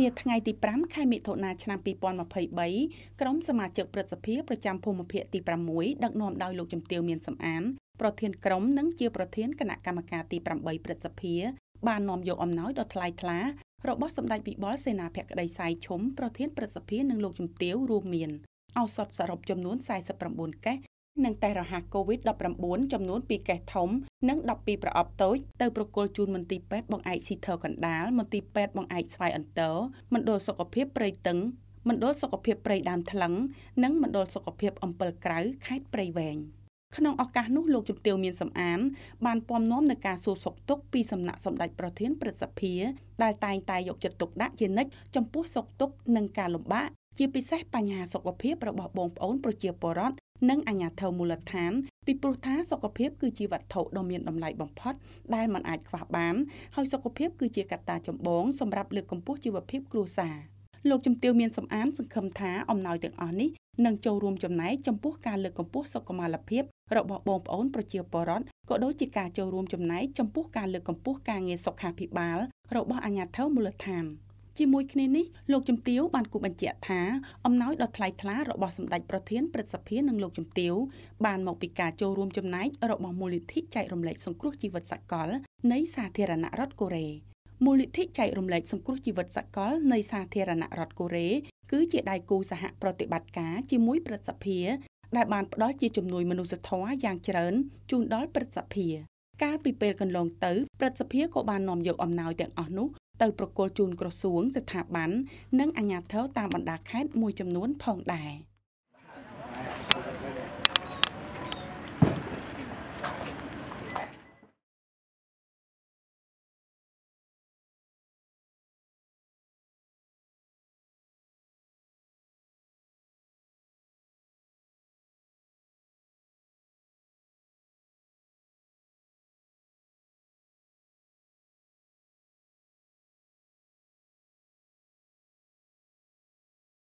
នាថ្ងៃទី5ខែមិថុនាឆ្នាំ2023ក្រុមសមាជិកព្រឹទ្ធសភាប្រចាំភូមិភាគទី6ដឹកនាំដោយលោកជំទាវមានសំអានប្រធានក្រុមនិងជាប្រធានគណៈកម្មការទី8ព្រឹទ្ធសភា បាននាំយកអំណោយដ៏ថ្លៃថ្លារបស់សម្ដេចពិបុលសេនាភក្តីសៃឈុំប្រធានព្រឹទ្ធសភានិងលោកជំទាវរួមមានឱសថសរុបចំនួន49កេសនិងតេស្តរហ័ស COVID-19 ចំនួន2កេសធំនិង12ប្រអប់តូចទៅប្រគល់ជូនមន្ទីរពេទ្យបង្អែកស៊ីធើកណ្ដាលមន្ទីរពេទ្យបង្អែកស្វាយអន្ទរមណ្ឌលសុខភាពព្រៃតឹងមណ្ឌលសុខភាពព្រៃដើមថ្លឹងនិងមណ្ឌលសុខភាព អំពិលក្រៅខេត្តព្រៃវែងក្នុងឱកាសនោះ លោកជំទាវមានសំអាន បានពំនាំនឹងការសួរសុខទុក្ខពីសំណាក់សម្ដេចប្រធានព្រឹទ្ធសភា ដែលតែងតែយកចិត្តទុកដាក់ជានិច្ចចំពោះ សុខទុក្ខនិងការលំបាកជាពិសេសបញ្ហាសុខភាពរបស់បងប្អូនប្រជាពលរដ្ឋនិងអាជ្ញាធរមូលដ្ឋានពីព្រោះថាសុខភាពគឺជាវត្ថុដ៏មានតម្លៃបំផុតដែលមិនអាចខ្វះបានហើយសុខភាពគឺជាកត្តាចម្បងសម្រាប់លើកកម្ពស់ជីវភាពគ្រួសារលោកជំទាវមានសំអានសង្ឃឹមថាអំណោយទាំងអស់នេះនឹងចូលរួមចំណែកចំពោះការលើកកម្ពស់សុខុមាលភាពរបស់បងប្អូនប្រជាពលរដ្ឋក៏ដូចជាការចូលរួមចំណែកចំពោះការលើកកម្ពស់ការងារសុខាភិបាលរបស់អាជ្ញាធរមូលដ្ឋាន។ជាមួយគ្នានេះលោកជំទាវបានគូបញ្ជាក់ថាអំណោយដ៏ថ្លៃថ្លារបស់សម្ដេចប្រធានព្រឹទ្ធសភានិងលោកជំទាវបានមកពីការចូលរួមចំណែករបស់មូលនិធិចែករំលែកសង្គ្រោះជីវិតសកល នៃ សាធារណរដ្ឋកូរ៉េមូលនិធិចែករំលែកសង្គ្រោះជីវិតសកលនៃសាធារណរដ្ឋកូរ៉េគឺជាដៃគូសហប្រតិបត្តិការ ជាមួយព្រឹទ្ធសភាដែលបានផ្ដល់ជាជំនួយមនុស្សធម៌យ៉ាងច្រើនជូនដល់ព្រឹទ្ធសភាកាលពីពេលកន្លងទៅព្រឹទ្ធសភាក៏បាននាំយកអំណោយទាំងអស់នោះទៅប្រគល់ជូនក្រសួងស្ថាប័ននិងអាជ្ញាធរតាមបណ្ដា ខេត្តមួយចំនួនផងដែរ។